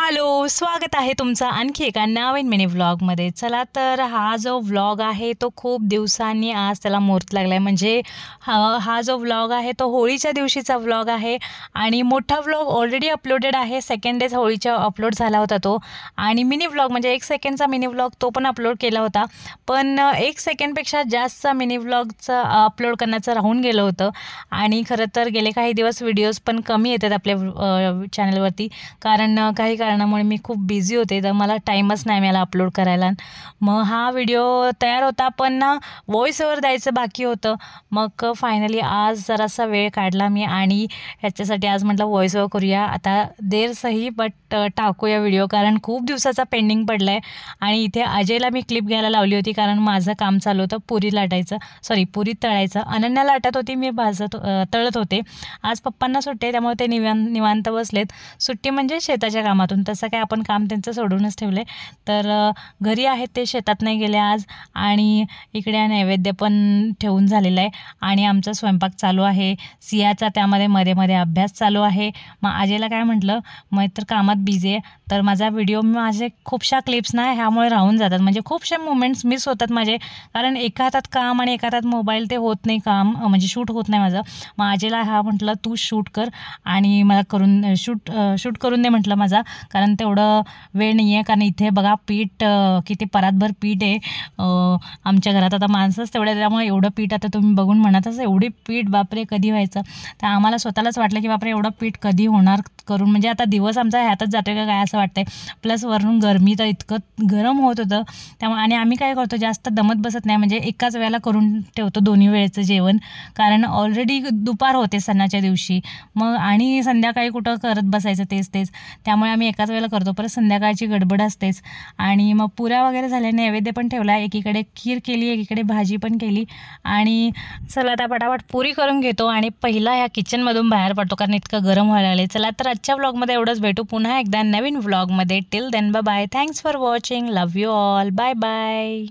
hello स्वागत आहे तुमचं आणखी एका नवीन मिनी व्लॉगमध्ये चला तर हा जो व्लॉग आहे तो खूप दिवसांनी आज त्याला मोर्त लागला आहे म्हणजे हा हा जो व्लॉग आहे तो होळीच्या दिवशीचा व्लॉग आहे आणि मोठा व्लॉग ऑलरेडी अपलोडेड आहे सेकंड डेज होळीच्या अपलोड झाला होता तो आणि मिनी व्लॉग म्हणजे एक सेकंडचा मिनी व्लॉग तो पण अपलोड केला होता पण एक सेकंडपेक्षा जास्तचा मिनी व्लॉगचा अपलोड करण्याचं राहून गेलं होतं आणि खरं तर गेले काही दिवस व्हिडिओज पण कमी येतात आपल्या चॅनलवरती कारण काही कारणामुळे मी खूप बिझी होते तर मला टाईमच नाही मिळाला अपलोड करायला मग हा व्हिडिओ तयार होता पण ना ओवर द्यायचं बाकी होतं मग फायनली आज जरासा वेळ काढला मी आणि ह्याच्यासाठी आज म्हटलं ओवर करूया आता देर सही बट टाकूया व्हिडिओ कारण खूप दिवसाचा पेंडिंग पडला आहे आणि इथे अजयला मी क्लिप घ्यायला लावली होती कारण माझं काम चालू होतं पुरी लाटायचं सॉरी पुरी तळायचं अनन्या लाटत होती मी भाजत तळत होते आज पप्पांना सुट्टी आहे त्यामुळे ते निवांत बसलेत सुट्टी म्हणजे शेताच्या कामात माध्यमातून तसं काय आपण काम त्यांचं सोडूनच ठेवले तर घरी आहेत ते शेतात नाही गेले आज आणि इकडे नैवेद्य पण ठेवून झालेलं आहे आणि आमचा स्वयंपाक चालू आहे सियाचा त्यामध्ये मध्ये मध्ये अभ्यास चालू आहे मग आजेला काय म्हटलं मग तर कामात बिझी आहे तर माझा व्हिडिओ माझे खूपशा क्लिप्स ना ह्यामुळे राहून जातात म्हणजे खूपशे मुमेंट्स मिस होतात माझे कारण एका हातात काम आणि एका हातात मोबाईल ते होत नाही काम म्हणजे शूट होत नाही माझं मग आजेला हा म्हटलं तू शूट कर आणि मला करून शूट शूट करून दे म्हटलं माझा कारण तेवढं वेळ नाही आहे कारण इथे बघा पीठ किती परातभर पीठ आहे आमच्या घरात आता माणसंच तेवढ्या त्यामुळे एवढं पीठ आता तुम्ही बघून म्हणतच एवढी पीठ बापरे कधी व्हायचं तर आम्हाला स्वतःलाच वाटलं की बापरे एवढं पीठ कधी होणार करून म्हणजे आता दिवस आमचा ह्यातच जातो का काय असं वाटतंय प्लस वरून गरमी तर इतकं गरम होत होतं त्यामुळे आणि आम्ही काय करतो जास्त दमत बसत नाही म्हणजे एकाच वेळेला करून ठेवतो दोन्ही वेळेचं जेवण कारण ऑलरेडी दुपार होते सणाच्या दिवशी मग आणि संध्याकाळी कुठं करत बसायचं तेच तेच त्यामुळे आम्ही एकाच वेळेला करतो परत संध्याकाळची गडबड असतेच आणि मग पुऱ्या वगैरे झाल्याने नैवेद्य पण ठेवला एकीकडे खीर केली एकीकडे भाजी पण केली आणि चला आता पटापट पुरी करून घेतो आणि पहिला ह्या किचनमधून बाहेर पडतो कारण इतकं गरम व्हायला लागले चला तर आजच्या व्लॉगमध्ये एवढंच भेटू पुन्हा एकदा नवीन व्लॉगमध्ये till then bye thanks for watching love you all bye bye